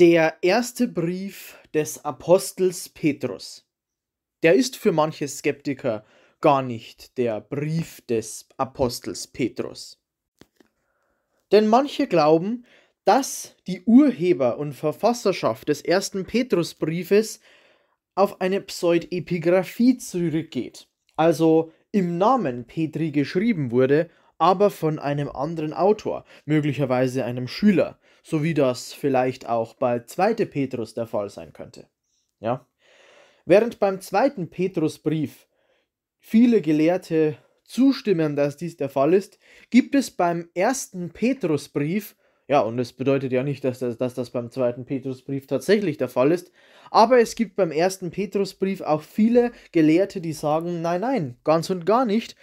Der erste Brief des Apostels Petrus. Der ist für manche Skeptiker gar nicht der Brief des Apostels Petrus. Denn manche glauben, dass die Urheber und Verfasserschaft des ersten Petrusbriefes auf eine Pseudepigraphie zurückgeht, also im Namen Petri geschrieben wurde, aber von einem anderen Autor, möglicherweise einem Schüler so wie das vielleicht auch bei 2. Petrus der Fall sein könnte. Ja? Während beim zweiten Petrusbrief viele Gelehrte zustimmen, dass dies der Fall ist, gibt es beim ersten Petrusbrief, ja, und es bedeutet ja nicht, dass das, dass das beim zweiten Petrusbrief tatsächlich der Fall ist, aber es gibt beim ersten Petrusbrief auch viele Gelehrte, die sagen, nein, nein, ganz und gar nicht,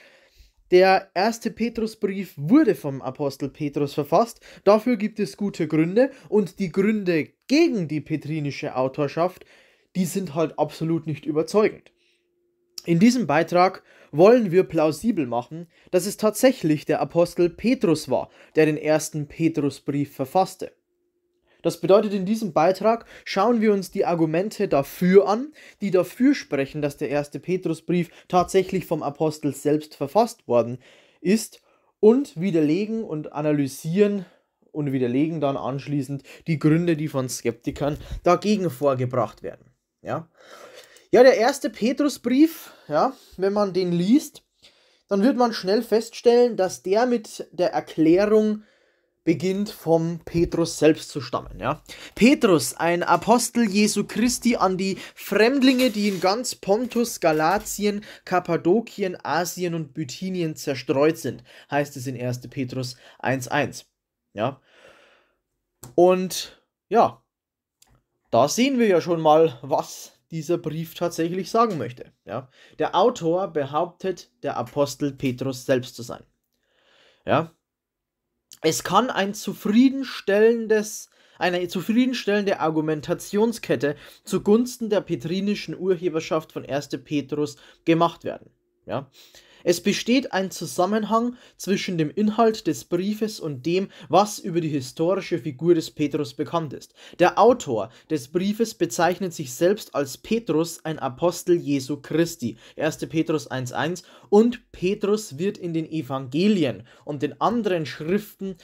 der erste Petrusbrief wurde vom Apostel Petrus verfasst. Dafür gibt es gute Gründe und die Gründe gegen die petrinische Autorschaft, die sind halt absolut nicht überzeugend. In diesem Beitrag wollen wir plausibel machen, dass es tatsächlich der Apostel Petrus war, der den ersten Petrusbrief verfasste. Das bedeutet, in diesem Beitrag schauen wir uns die Argumente dafür an, die dafür sprechen, dass der erste Petrusbrief tatsächlich vom Apostel selbst verfasst worden ist und widerlegen und analysieren und widerlegen dann anschließend die Gründe, die von Skeptikern dagegen vorgebracht werden. Ja, ja der erste Petrusbrief, ja, wenn man den liest, dann wird man schnell feststellen, dass der mit der Erklärung beginnt vom Petrus selbst zu stammen. Ja? Petrus, ein Apostel Jesu Christi an die Fremdlinge, die in ganz Pontus, Galatien, Kappadokien, Asien und Bithynien zerstreut sind, heißt es in 1. Petrus 1.1. Ja? Und ja, da sehen wir ja schon mal, was dieser Brief tatsächlich sagen möchte. Ja? Der Autor behauptet, der Apostel Petrus selbst zu sein. Ja, es kann ein zufriedenstellendes eine zufriedenstellende Argumentationskette zugunsten der petrinischen Urheberschaft von 1. Petrus gemacht werden. Ja? Es besteht ein Zusammenhang zwischen dem Inhalt des Briefes und dem, was über die historische Figur des Petrus bekannt ist. Der Autor des Briefes bezeichnet sich selbst als Petrus, ein Apostel Jesu Christi, 1. Petrus 1.1, und Petrus wird in den Evangelien und den anderen Schriften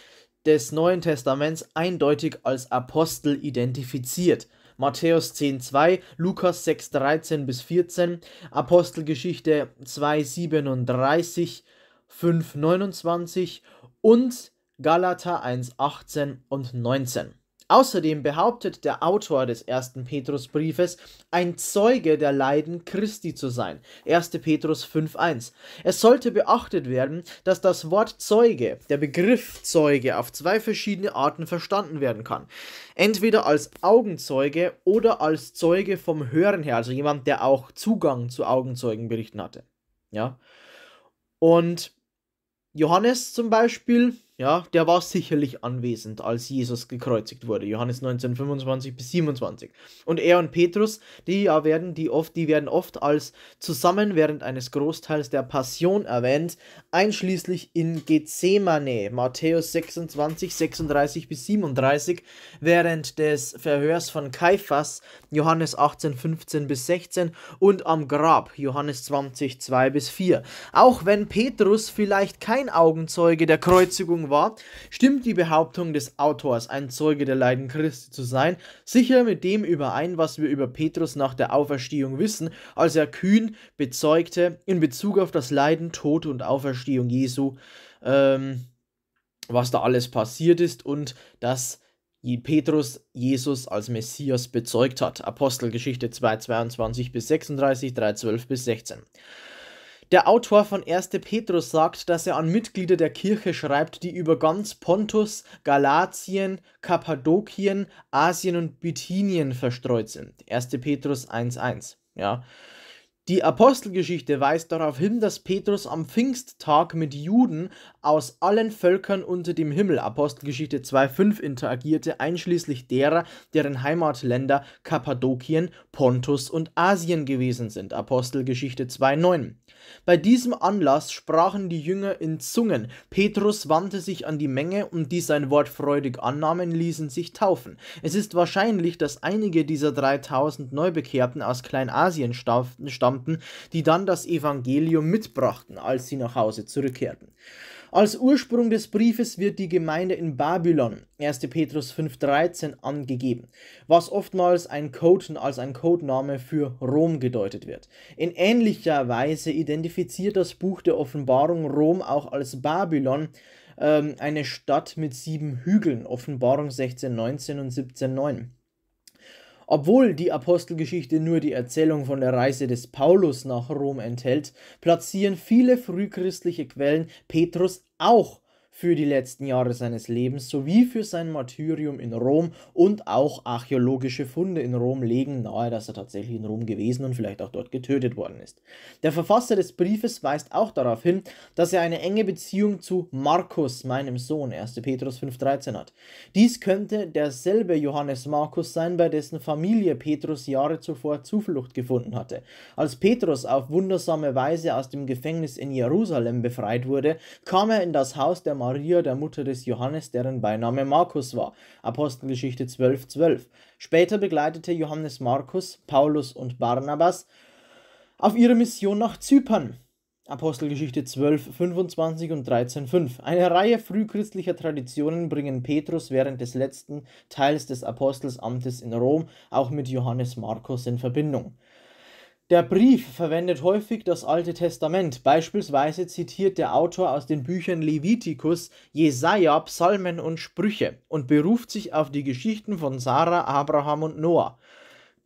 des Neuen Testaments eindeutig als Apostel identifiziert. Matthäus 10,2, Lukas 6,13 bis 14, Apostelgeschichte 2, 37, 5, 29 und Galater 18 und 19. Außerdem behauptet der Autor des ersten Petrusbriefes, ein Zeuge der Leiden Christi zu sein. 1. Petrus 5.1. Es sollte beachtet werden, dass das Wort Zeuge, der Begriff Zeuge, auf zwei verschiedene Arten verstanden werden kann. Entweder als Augenzeuge oder als Zeuge vom Hören her, also jemand, der auch Zugang zu Augenzeugenberichten hatte. Ja. Und Johannes zum Beispiel ja, der war sicherlich anwesend, als Jesus gekreuzigt wurde. Johannes 19, 25 bis 27. Und er und Petrus, die ja werden, die oft, die werden oft als zusammen während eines Großteils der Passion erwähnt, einschließlich in Gethsemane, Matthäus 26, 36 bis 37, während des Verhörs von Kaiphas, Johannes 18, 15 bis 16 und am Grab, Johannes 20, 2 bis 4. Auch wenn Petrus vielleicht kein Augenzeuge der Kreuzigung war, stimmt die Behauptung des Autors, ein Zeuge der Leiden Christi zu sein, sicher mit dem überein, was wir über Petrus nach der Auferstehung wissen, als er kühn bezeugte in Bezug auf das Leiden, Tod und Auferstehung Jesu, ähm, was da alles passiert ist und dass Petrus Jesus als Messias bezeugt hat. Apostelgeschichte 2, 22 bis 36, 3, 12 bis 16. Der Autor von 1. Petrus sagt, dass er an Mitglieder der Kirche schreibt, die über ganz Pontus, Galatien, Kappadokien, Asien und Bithynien verstreut sind. 1. Petrus 1,1. Ja. Die Apostelgeschichte weist darauf hin, dass Petrus am Pfingsttag mit Juden aus allen Völkern unter dem Himmel Apostelgeschichte 2.5 interagierte, einschließlich derer, deren Heimatländer Kappadokien, Pontus und Asien gewesen sind. Apostelgeschichte 2.9. Bei diesem Anlass sprachen die Jünger in Zungen. Petrus wandte sich an die Menge und die sein Wort freudig annahmen, ließen sich taufen. Es ist wahrscheinlich, dass einige dieser 3000 Neubekehrten aus Kleinasien stammten konnten, die dann das Evangelium mitbrachten, als sie nach Hause zurückkehrten. Als Ursprung des Briefes wird die Gemeinde in Babylon, 1. Petrus 5,13, angegeben, was oftmals ein Code, als ein Codename für Rom gedeutet wird. In ähnlicher Weise identifiziert das Buch der Offenbarung Rom auch als Babylon, ähm, eine Stadt mit sieben Hügeln, Offenbarung 16, und 17, obwohl die Apostelgeschichte nur die Erzählung von der Reise des Paulus nach Rom enthält, platzieren viele frühchristliche Quellen Petrus auch für die letzten Jahre seines Lebens sowie für sein Martyrium in Rom und auch archäologische Funde in Rom legen nahe, dass er tatsächlich in Rom gewesen und vielleicht auch dort getötet worden ist. Der Verfasser des Briefes weist auch darauf hin, dass er eine enge Beziehung zu Markus, meinem Sohn, 1. Petrus 5,13 hat. Dies könnte derselbe Johannes Markus sein, bei dessen Familie Petrus Jahre zuvor Zuflucht gefunden hatte. Als Petrus auf wundersame Weise aus dem Gefängnis in Jerusalem befreit wurde, kam er in das Haus der Maria Maria, der Mutter des Johannes, deren Beiname Markus war. Apostelgeschichte 12, 12. Später begleitete Johannes Markus, Paulus und Barnabas auf ihre Mission nach Zypern. Apostelgeschichte 12, 25 und 13, 5. Eine Reihe frühchristlicher Traditionen bringen Petrus während des letzten Teils des Apostelsamtes in Rom auch mit Johannes Markus in Verbindung. Der Brief verwendet häufig das Alte Testament. Beispielsweise zitiert der Autor aus den Büchern Levitikus, Jesaja, Psalmen und Sprüche und beruft sich auf die Geschichten von Sarah, Abraham und Noah.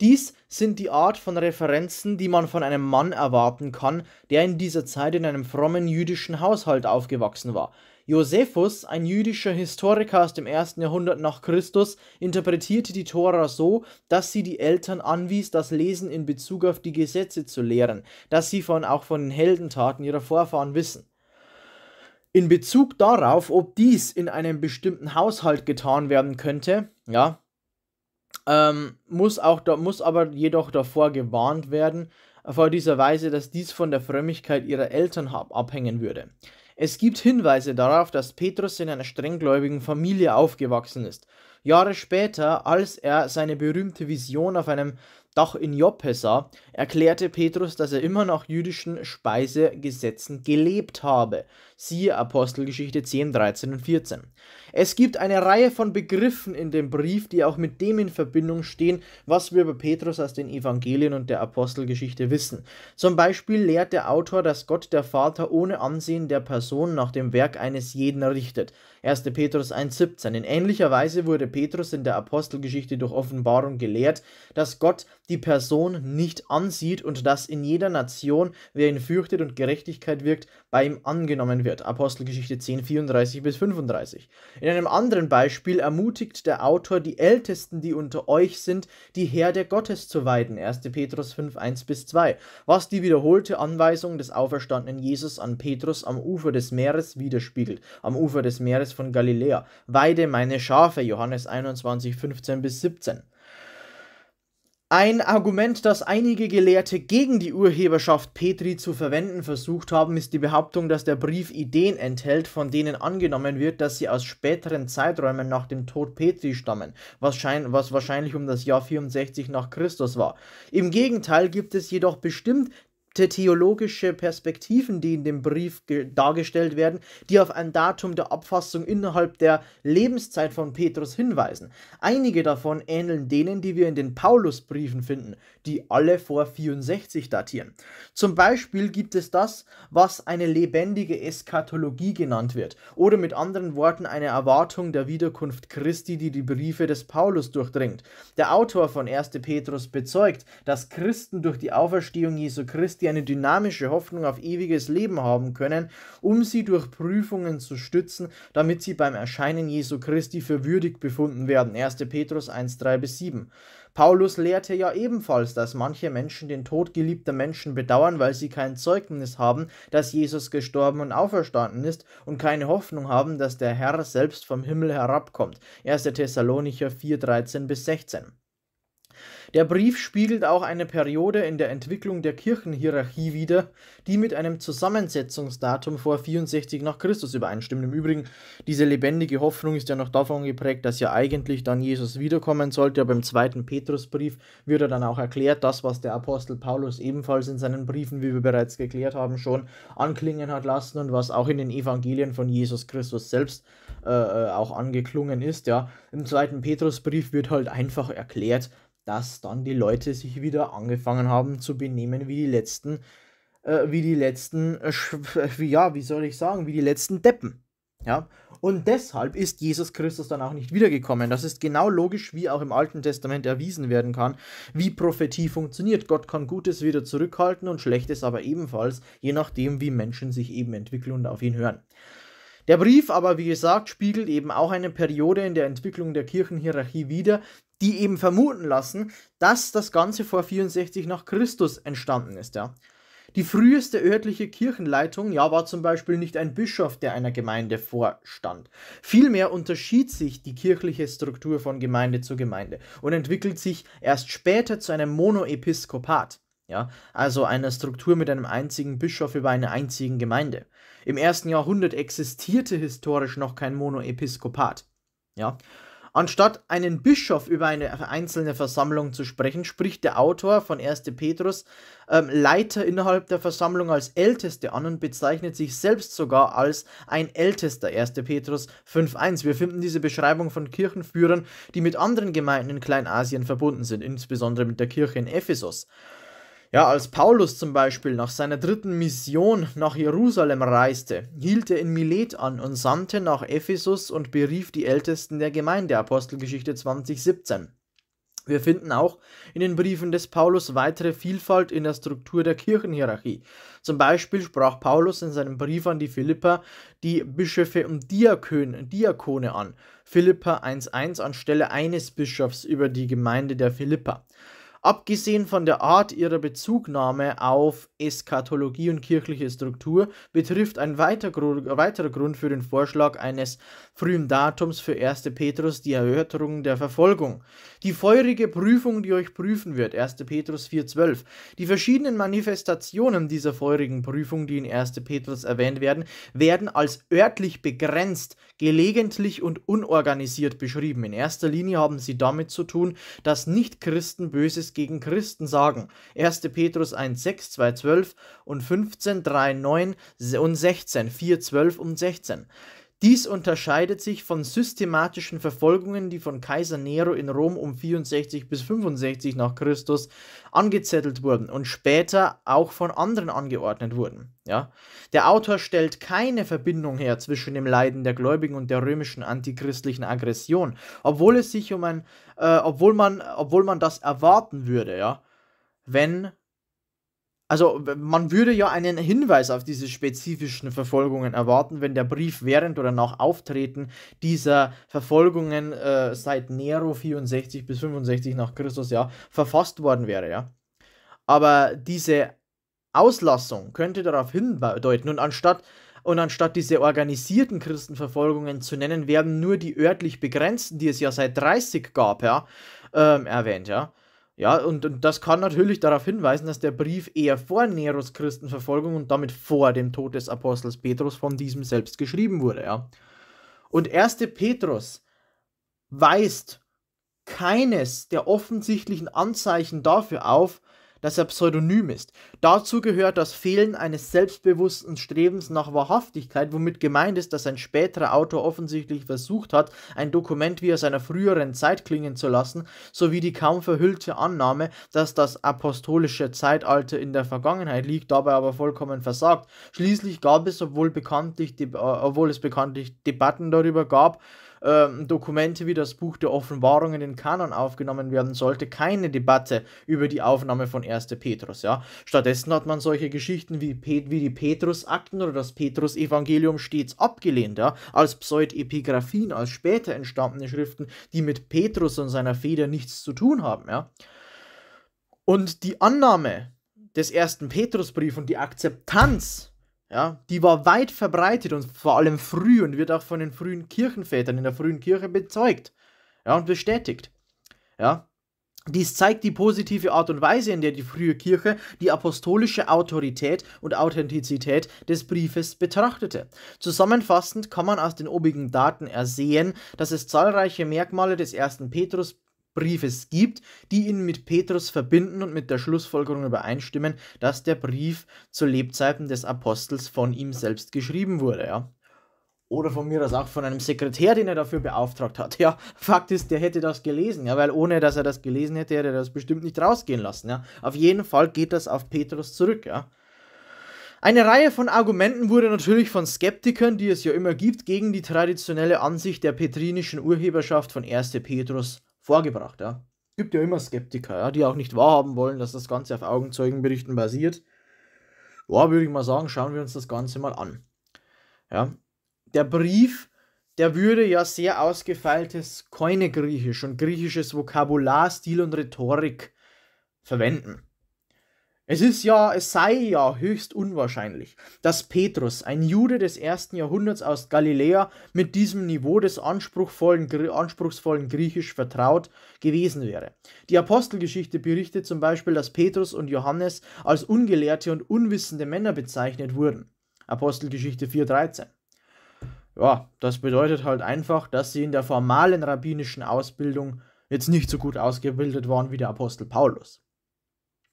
Dies sind die Art von Referenzen, die man von einem Mann erwarten kann, der in dieser Zeit in einem frommen jüdischen Haushalt aufgewachsen war. Josephus, ein jüdischer Historiker aus dem ersten Jahrhundert nach Christus, interpretierte die Tora so, dass sie die Eltern anwies, das Lesen in Bezug auf die Gesetze zu lehren, dass sie von, auch von den Heldentaten ihrer Vorfahren wissen. In Bezug darauf, ob dies in einem bestimmten Haushalt getan werden könnte, ja, ähm, muss, auch da, muss aber jedoch davor gewarnt werden, vor dieser Weise, dass dies von der Frömmigkeit ihrer Eltern abhängen würde. Es gibt Hinweise darauf, dass Petrus in einer strenggläubigen Familie aufgewachsen ist. Jahre später, als er seine berühmte Vision auf einem doch in Joppesa erklärte Petrus, dass er immer nach jüdischen Speisegesetzen gelebt habe. Siehe Apostelgeschichte 10, 13 und 14. Es gibt eine Reihe von Begriffen in dem Brief, die auch mit dem in Verbindung stehen, was wir über Petrus aus den Evangelien und der Apostelgeschichte wissen. Zum Beispiel lehrt der Autor, dass Gott der Vater ohne Ansehen der Person nach dem Werk eines jeden richtet. 1. Petrus 1, 17. In ähnlicher Weise wurde Petrus in der Apostelgeschichte durch Offenbarung gelehrt, dass Gott die Person nicht ansieht und dass in jeder Nation, wer ihn fürchtet und Gerechtigkeit wirkt, bei ihm angenommen wird. Apostelgeschichte 10, 34 bis 35. In einem anderen Beispiel ermutigt der Autor die Ältesten, die unter euch sind, die Herde Gottes zu weiden. 1. Petrus 5, 1 bis 2. Was die wiederholte Anweisung des auferstandenen Jesus an Petrus am Ufer des Meeres widerspiegelt. Am Ufer des Meeres von Galiläa. Weide meine Schafe. Johannes 21, 15 bis 17. Ein Argument, das einige Gelehrte gegen die Urheberschaft Petri zu verwenden versucht haben, ist die Behauptung, dass der Brief Ideen enthält, von denen angenommen wird, dass sie aus späteren Zeiträumen nach dem Tod Petri stammen, was, was wahrscheinlich um das Jahr 64 nach Christus war. Im Gegenteil gibt es jedoch bestimmt theologische Perspektiven, die in dem Brief dargestellt werden, die auf ein Datum der Abfassung innerhalb der Lebenszeit von Petrus hinweisen. Einige davon ähneln denen, die wir in den Paulusbriefen finden, die alle vor 64 datieren. Zum Beispiel gibt es das, was eine lebendige Eschatologie genannt wird, oder mit anderen Worten eine Erwartung der Wiederkunft Christi, die die Briefe des Paulus durchdringt. Der Autor von 1. Petrus bezeugt, dass Christen durch die Auferstehung Jesu Christi die eine dynamische Hoffnung auf ewiges Leben haben können, um sie durch Prüfungen zu stützen, damit sie beim Erscheinen Jesu Christi für würdig befunden werden. 1. Petrus 1, 3 bis 7. Paulus lehrte ja ebenfalls, dass manche Menschen den Tod geliebter Menschen bedauern, weil sie kein Zeugnis haben, dass Jesus gestorben und auferstanden ist und keine Hoffnung haben, dass der Herr selbst vom Himmel herabkommt. 1. Thessalonicher 4, 13 bis 16. Der Brief spiegelt auch eine Periode in der Entwicklung der Kirchenhierarchie wider, die mit einem Zusammensetzungsdatum vor 64 nach Christus übereinstimmt. Im Übrigen, diese lebendige Hoffnung ist ja noch davon geprägt, dass ja eigentlich dann Jesus wiederkommen sollte. Aber im zweiten Petrusbrief wird er dann auch erklärt, das, was der Apostel Paulus ebenfalls in seinen Briefen, wie wir bereits geklärt haben, schon anklingen hat lassen und was auch in den Evangelien von Jesus Christus selbst äh, äh auch angeklungen ist. Ja. Im zweiten Petrusbrief wird halt einfach erklärt, dass dann die Leute sich wieder angefangen haben zu benehmen wie die letzten, äh, wie die letzten, äh, äh, wie, ja, wie soll ich sagen, wie die letzten Deppen. Ja? Und deshalb ist Jesus Christus dann auch nicht wiedergekommen. Das ist genau logisch, wie auch im Alten Testament erwiesen werden kann, wie Prophetie funktioniert. Gott kann Gutes wieder zurückhalten und Schlechtes aber ebenfalls, je nachdem, wie Menschen sich eben entwickeln und auf ihn hören. Der Brief aber, wie gesagt, spiegelt eben auch eine Periode in der Entwicklung der Kirchenhierarchie wider, die eben vermuten lassen, dass das Ganze vor 64 nach Christus entstanden ist. Ja. Die früheste örtliche Kirchenleitung ja, war zum Beispiel nicht ein Bischof, der einer Gemeinde vorstand. Vielmehr unterschied sich die kirchliche Struktur von Gemeinde zu Gemeinde und entwickelt sich erst später zu einem Monoepiskopat. Ja, also einer Struktur mit einem einzigen Bischof über eine einzigen Gemeinde. Im ersten Jahrhundert existierte historisch noch kein Monoepiskopat. Ja? Anstatt einen Bischof über eine einzelne Versammlung zu sprechen, spricht der Autor von 1. Petrus ähm, Leiter innerhalb der Versammlung als Älteste an und bezeichnet sich selbst sogar als ein Ältester. 1. Petrus 5.1. Wir finden diese Beschreibung von Kirchenführern, die mit anderen Gemeinden in Kleinasien verbunden sind, insbesondere mit der Kirche in Ephesus. Ja, als Paulus zum Beispiel nach seiner dritten Mission nach Jerusalem reiste, hielt er in Milet an und sandte nach Ephesus und berief die Ältesten der Gemeinde, Apostelgeschichte 2017. Wir finden auch in den Briefen des Paulus weitere Vielfalt in der Struktur der Kirchenhierarchie. Zum Beispiel sprach Paulus in seinem Brief an die Philippa die Bischöfe und Diakön, Diakone an. Philippa 1.1 anstelle eines Bischofs über die Gemeinde der Philippa. Abgesehen von der Art ihrer Bezugnahme auf Eschatologie und kirchliche Struktur betrifft ein weiter, weiterer Grund für den Vorschlag eines frühen Datums für 1. Petrus die Erörterung der Verfolgung. Die feurige Prüfung, die euch prüfen wird, 1. Petrus 4,12. Die verschiedenen Manifestationen dieser feurigen Prüfung, die in 1. Petrus erwähnt werden, werden als örtlich begrenzt, gelegentlich und unorganisiert beschrieben. In erster Linie haben sie damit zu tun, dass Nichtchristen böses gegen Christen sagen. 1. Petrus 1, 6, 2, 12 und 15, 3, 9 und 16, 4, 12 und 16. Dies unterscheidet sich von systematischen Verfolgungen, die von Kaiser Nero in Rom um 64 bis 65 nach Christus angezettelt wurden und später auch von anderen angeordnet wurden. Ja? Der Autor stellt keine Verbindung her zwischen dem Leiden der Gläubigen und der römischen antichristlichen Aggression, obwohl es sich um ein, äh, obwohl man, obwohl man das erwarten würde, ja, wenn also man würde ja einen Hinweis auf diese spezifischen Verfolgungen erwarten, wenn der Brief während oder nach Auftreten dieser Verfolgungen äh, seit Nero 64 bis 65 nach Christus ja verfasst worden wäre, ja. Aber diese Auslassung könnte darauf hindeuten und anstatt und anstatt diese organisierten Christenverfolgungen zu nennen, werden nur die örtlich begrenzten, die es ja seit 30 gab, ja, ähm, erwähnt, ja. Ja, und, und, das kann natürlich darauf hinweisen, dass der Brief eher vor Neros Christenverfolgung und damit vor dem Tod des Apostels Petrus von diesem selbst geschrieben wurde, ja. Und 1. Petrus weist keines der offensichtlichen Anzeichen dafür auf, dass er pseudonym ist. Dazu gehört das Fehlen eines selbstbewussten Strebens nach Wahrhaftigkeit, womit gemeint ist, dass ein späterer Autor offensichtlich versucht hat, ein Dokument wie aus einer früheren Zeit klingen zu lassen, sowie die kaum verhüllte Annahme, dass das apostolische Zeitalter in der Vergangenheit liegt, dabei aber vollkommen versagt. Schließlich gab es, obwohl, bekanntlich äh, obwohl es bekanntlich Debatten darüber gab, ähm, Dokumente wie das Buch der Offenbarung in den Kanon aufgenommen werden sollte, keine Debatte über die Aufnahme von 1. Petrus. Ja? Stattdessen hat man solche Geschichten wie, Pet wie die Petrus-Akten oder das Petrus-Evangelium stets abgelehnt, ja? als Pseudepigraphien, als später entstandene Schriften, die mit Petrus und seiner Feder nichts zu tun haben. Ja? Und die Annahme des ersten Petrusbriefs und die Akzeptanz ja, die war weit verbreitet und vor allem früh und wird auch von den frühen Kirchenvätern in der frühen Kirche bezeugt. Ja, und bestätigt. Ja, dies zeigt die positive Art und Weise, in der die frühe Kirche die apostolische Autorität und Authentizität des Briefes betrachtete. Zusammenfassend kann man aus den obigen Daten ersehen, dass es zahlreiche Merkmale des ersten Petrus Briefes gibt, die ihn mit Petrus verbinden und mit der Schlussfolgerung übereinstimmen, dass der Brief zu Lebzeiten des Apostels von ihm selbst geschrieben wurde, ja. Oder von mir aus auch von einem Sekretär, den er dafür beauftragt hat. Ja, Fakt ist, der hätte das gelesen, ja, weil ohne dass er das gelesen hätte, hätte er das bestimmt nicht rausgehen lassen, ja. Auf jeden Fall geht das auf Petrus zurück, ja. Eine Reihe von Argumenten wurde natürlich von Skeptikern, die es ja immer gibt, gegen die traditionelle Ansicht der petrinischen Urheberschaft von 1. Petrus vorgebracht, ja. Gibt ja immer Skeptiker, ja, die auch nicht wahrhaben wollen, dass das Ganze auf Augenzeugenberichten basiert. Ja, würde ich mal sagen, schauen wir uns das Ganze mal an. Ja. Der Brief, der würde ja sehr ausgefeiltes Koine-Griechisch und griechisches Vokabular, Stil und Rhetorik verwenden. Es ist ja, es sei ja höchst unwahrscheinlich, dass Petrus, ein Jude des ersten Jahrhunderts aus Galiläa, mit diesem Niveau des anspruchsvollen, anspruchsvollen Griechisch vertraut gewesen wäre. Die Apostelgeschichte berichtet zum Beispiel, dass Petrus und Johannes als ungelehrte und unwissende Männer bezeichnet wurden. Apostelgeschichte 4,13. Ja, das bedeutet halt einfach, dass sie in der formalen rabbinischen Ausbildung jetzt nicht so gut ausgebildet waren wie der Apostel Paulus.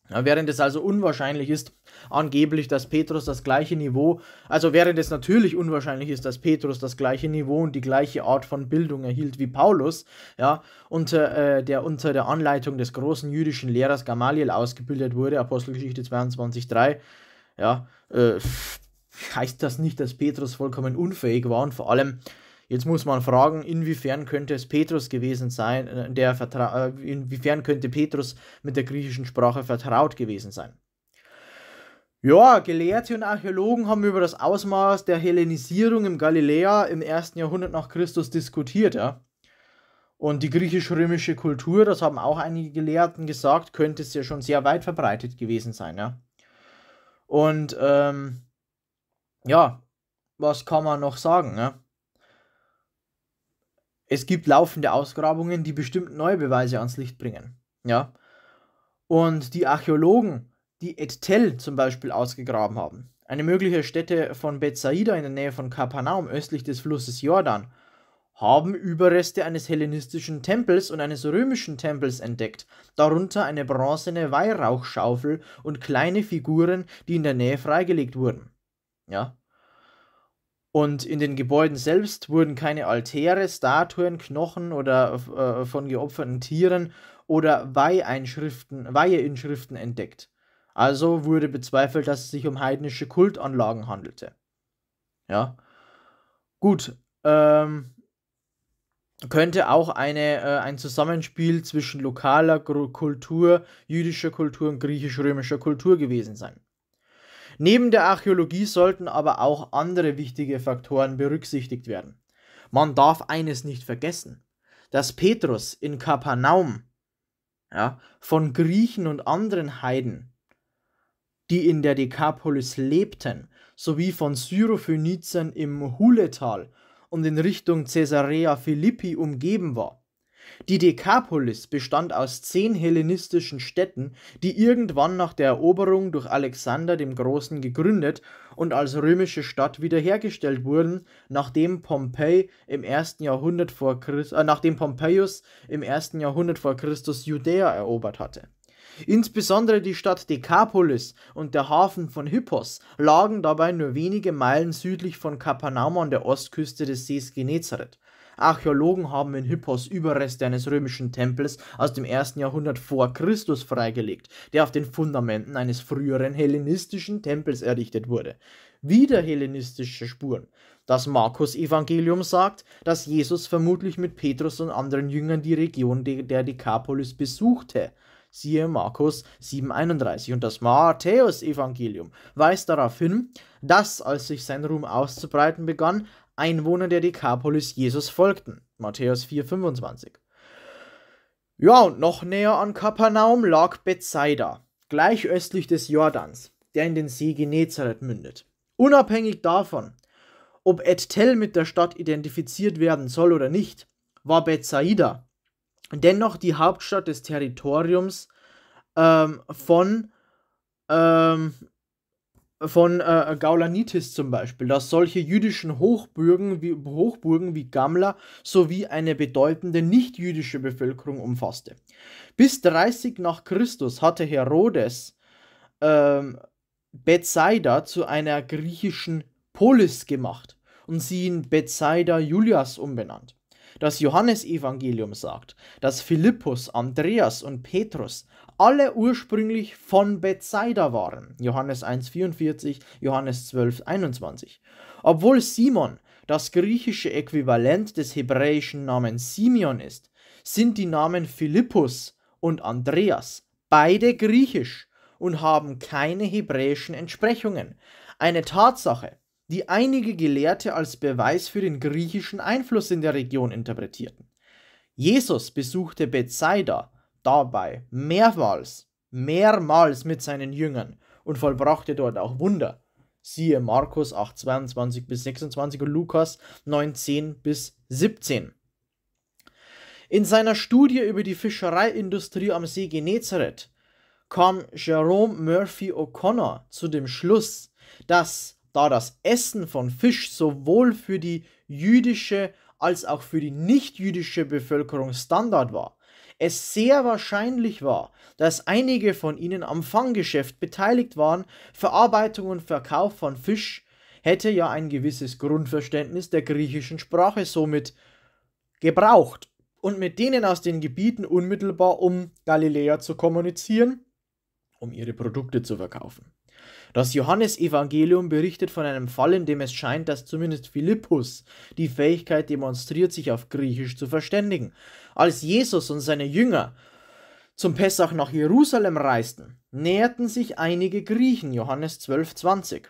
Während es also unwahrscheinlich ist, angeblich, dass Petrus das gleiche Niveau, also während es natürlich unwahrscheinlich ist, dass Petrus das gleiche Niveau und die gleiche Art von Bildung erhielt wie Paulus, ja, unter, äh, der unter der Anleitung des großen jüdischen Lehrers Gamaliel ausgebildet wurde, Apostelgeschichte 22,3, ja, äh, heißt das nicht, dass Petrus vollkommen unfähig war und vor allem Jetzt muss man fragen, inwiefern könnte es Petrus gewesen sein, äh, der vertra äh, inwiefern könnte Petrus mit der griechischen Sprache vertraut gewesen sein. Ja, Gelehrte und Archäologen haben über das Ausmaß der Hellenisierung im Galiläa im ersten Jahrhundert nach Christus diskutiert, ja. Und die griechisch-römische Kultur, das haben auch einige Gelehrten gesagt, könnte es ja schon sehr weit verbreitet gewesen sein, ja. Und ähm, ja, was kann man noch sagen, ja? es gibt laufende Ausgrabungen, die bestimmt neue Beweise ans Licht bringen. Ja? Und die Archäologen, die Ettel zum Beispiel ausgegraben haben, eine mögliche Stätte von Bethsaida in der Nähe von Kapanaum, östlich des Flusses Jordan, haben Überreste eines hellenistischen Tempels und eines römischen Tempels entdeckt, darunter eine bronzene Weihrauchschaufel und kleine Figuren, die in der Nähe freigelegt wurden. Ja, und in den Gebäuden selbst wurden keine Altäre, Statuen, Knochen oder äh, von geopferten Tieren oder Weiheinschriften, Weiheinschriften entdeckt. Also wurde bezweifelt, dass es sich um heidnische Kultanlagen handelte. Ja. Gut. Ähm, könnte auch eine, äh, ein Zusammenspiel zwischen lokaler Kultur, jüdischer Kultur und griechisch-römischer Kultur gewesen sein. Neben der Archäologie sollten aber auch andere wichtige Faktoren berücksichtigt werden. Man darf eines nicht vergessen, dass Petrus in Kapernaum ja, von Griechen und anderen Heiden, die in der Dekapolis lebten, sowie von Syrophönizern im Huletal und in Richtung Caesarea Philippi umgeben war. Die Dekapolis bestand aus zehn hellenistischen Städten, die irgendwann nach der Eroberung durch Alexander dem Großen gegründet und als römische Stadt wiederhergestellt wurden, nachdem, Pompeii im 1. Jahrhundert vor Christ, äh, nachdem Pompeius im ersten Jahrhundert vor Christus Judäa erobert hatte. Insbesondere die Stadt Dekapolis und der Hafen von Hippos lagen dabei nur wenige Meilen südlich von Kapernaum an der Ostküste des Sees Genezareth. Archäologen haben in Hippos Überreste eines römischen Tempels aus dem ersten Jahrhundert vor Christus freigelegt, der auf den Fundamenten eines früheren hellenistischen Tempels errichtet wurde. Wieder hellenistische Spuren. Das Markus-Evangelium sagt, dass Jesus vermutlich mit Petrus und anderen Jüngern die Region der Dekapolis besuchte siehe Markus 7,31. Und das Matthäus-Evangelium weist darauf hin, dass, als sich sein Ruhm auszubreiten begann, Einwohner der Dekapolis Jesus folgten. Matthäus 4,25. Ja, und noch näher an Kapernaum lag Bethsaida, gleich östlich des Jordans, der in den See Genezareth mündet. Unabhängig davon, ob Ettel mit der Stadt identifiziert werden soll oder nicht, war Bethsaida dennoch die Hauptstadt des Territoriums ähm, von ähm, von äh, Gaulanitis zum Beispiel, dass solche jüdischen Hochburgen wie, Hochburgen wie Gamla sowie eine bedeutende nichtjüdische Bevölkerung umfasste. Bis 30 nach Christus hatte Herodes ähm, Bethsaida zu einer griechischen Polis gemacht und sie in Bethsaida Julias umbenannt. Das Johannesevangelium sagt, dass Philippus, Andreas und Petrus alle ursprünglich von Bethsaida waren. Johannes 1,44, Johannes 12, Obwohl Simon das griechische Äquivalent des hebräischen Namens Simeon ist, sind die Namen Philippus und Andreas beide griechisch und haben keine hebräischen Entsprechungen. Eine Tatsache, die einige Gelehrte als Beweis für den griechischen Einfluss in der Region interpretierten. Jesus besuchte Bethsaida, dabei mehrmals, mehrmals mit seinen Jüngern und vollbrachte dort auch Wunder. Siehe Markus 8, 22 bis 26 und Lukas 19 bis 17. In seiner Studie über die Fischereiindustrie am See Genezareth kam Jerome Murphy O'Connor zu dem Schluss, dass da das Essen von Fisch sowohl für die jüdische als auch für die nichtjüdische Bevölkerung Standard war, es sehr wahrscheinlich war, dass einige von ihnen am Fanggeschäft beteiligt waren. Verarbeitung und Verkauf von Fisch hätte ja ein gewisses Grundverständnis der griechischen Sprache somit gebraucht. Und mit denen aus den Gebieten unmittelbar um Galiläa zu kommunizieren, um ihre Produkte zu verkaufen. Das Johannesevangelium berichtet von einem Fall, in dem es scheint, dass zumindest Philippus die Fähigkeit demonstriert, sich auf Griechisch zu verständigen. Als Jesus und seine Jünger zum Pessach nach Jerusalem reisten, näherten sich einige Griechen, Johannes 12,20.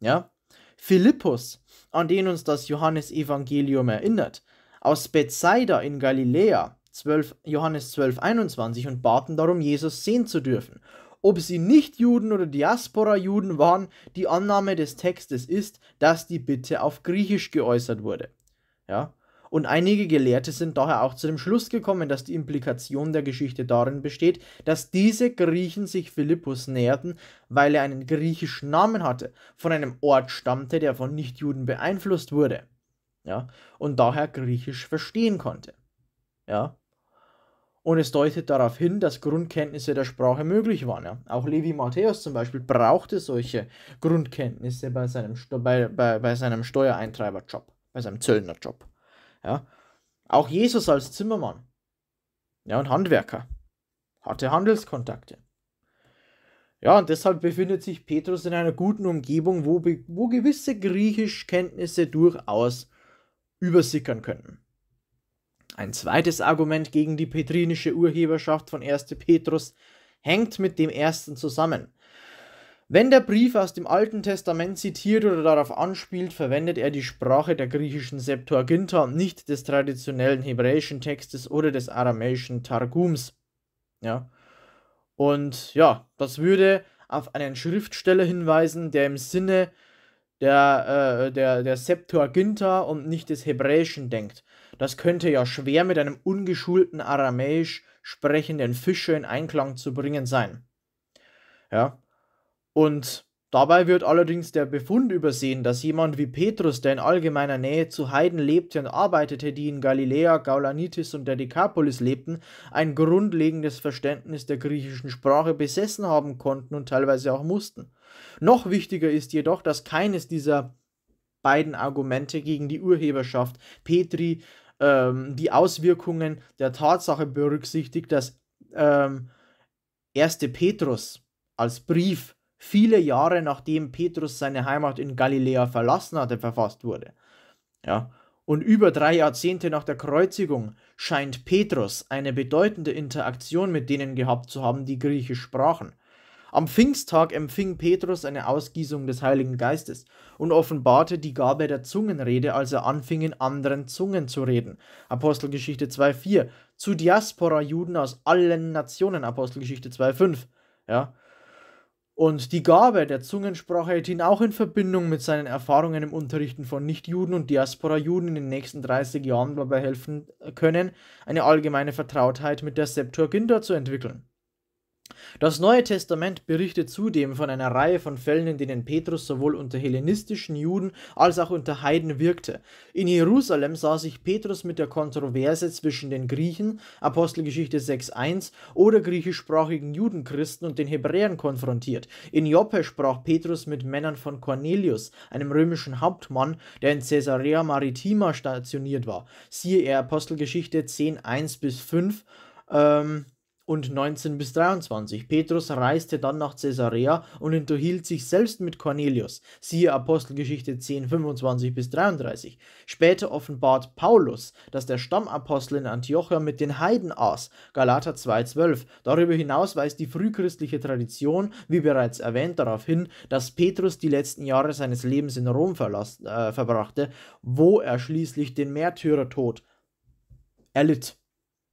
Ja? Philippus, an den uns das Johannesevangelium erinnert, aus Bethsaida in Galiläa, 12, Johannes 12,21 und baten darum, Jesus sehen zu dürfen. Ob sie Nichtjuden oder Diaspora-Juden waren, die Annahme des Textes ist, dass die Bitte auf Griechisch geäußert wurde. Ja? Und einige Gelehrte sind daher auch zu dem Schluss gekommen, dass die Implikation der Geschichte darin besteht, dass diese Griechen sich Philippus näherten, weil er einen griechischen Namen hatte, von einem Ort stammte, der von Nichtjuden beeinflusst wurde. Ja? Und daher Griechisch verstehen konnte. Ja? Und es deutet darauf hin, dass Grundkenntnisse der Sprache möglich waren. Ja. Auch Levi Matthäus zum Beispiel brauchte solche Grundkenntnisse bei seinem, bei, bei, bei seinem Steuereintreiberjob, bei seinem Zöllnerjob. Ja. Auch Jesus als Zimmermann ja, und Handwerker hatte Handelskontakte. Ja, und deshalb befindet sich Petrus in einer guten Umgebung, wo, wo gewisse Griechischkenntnisse durchaus übersickern könnten. Ein zweites Argument gegen die petrinische Urheberschaft von 1. Petrus hängt mit dem ersten zusammen. Wenn der Brief aus dem Alten Testament zitiert oder darauf anspielt, verwendet er die Sprache der griechischen Septuaginta, und nicht des traditionellen hebräischen Textes oder des aramäischen Targums. Ja. Und ja, das würde auf einen Schriftsteller hinweisen, der im Sinne der, äh, der, der Septuaginta und nicht des Hebräischen denkt. Das könnte ja schwer mit einem ungeschulten aramäisch sprechenden Fischer in Einklang zu bringen sein. Ja. Und dabei wird allerdings der Befund übersehen, dass jemand wie Petrus, der in allgemeiner Nähe zu Heiden lebte und arbeitete, die in Galiläa, Gaulanitis und der Dekapolis lebten, ein grundlegendes Verständnis der griechischen Sprache besessen haben konnten und teilweise auch mussten. Noch wichtiger ist jedoch, dass keines dieser beiden Argumente gegen die Urheberschaft Petri ähm, die Auswirkungen der Tatsache berücksichtigt, dass ähm, 1. Petrus als Brief viele Jahre nachdem Petrus seine Heimat in Galiläa verlassen hatte, verfasst wurde. Ja. Und über drei Jahrzehnte nach der Kreuzigung scheint Petrus eine bedeutende Interaktion mit denen gehabt zu haben, die griechisch sprachen. Am Pfingsttag empfing Petrus eine Ausgießung des Heiligen Geistes und offenbarte die Gabe der Zungenrede, als er anfing, in anderen Zungen zu reden. Apostelgeschichte 2,4. Zu Diaspora-Juden aus allen Nationen. Apostelgeschichte 2,5. Ja. Und die Gabe der Zungensprache hätte ihn auch in Verbindung mit seinen Erfahrungen im Unterrichten von Nichtjuden und Diaspora-Juden in den nächsten 30 Jahren dabei helfen können, eine allgemeine Vertrautheit mit der Septuaginta zu entwickeln. Das Neue Testament berichtet zudem von einer Reihe von Fällen, in denen Petrus sowohl unter hellenistischen Juden als auch unter Heiden wirkte. In Jerusalem sah sich Petrus mit der Kontroverse zwischen den Griechen, Apostelgeschichte 6.1, oder griechischsprachigen Judenchristen und den Hebräern konfrontiert. In Joppe sprach Petrus mit Männern von Cornelius, einem römischen Hauptmann, der in Caesarea Maritima stationiert war. Siehe er Apostelgeschichte 10.1 bis 5. Ähm, und 19 bis 23. Petrus reiste dann nach Caesarea und unterhielt sich selbst mit Cornelius. Siehe Apostelgeschichte 10, 25 bis 33. Später offenbart Paulus, dass der Stammapostel in Antiochia mit den Heiden aß. Galater 2, 12. Darüber hinaus weist die frühchristliche Tradition, wie bereits erwähnt, darauf hin, dass Petrus die letzten Jahre seines Lebens in Rom verlassen, äh, verbrachte, wo er schließlich den Märtyrertod erlitt.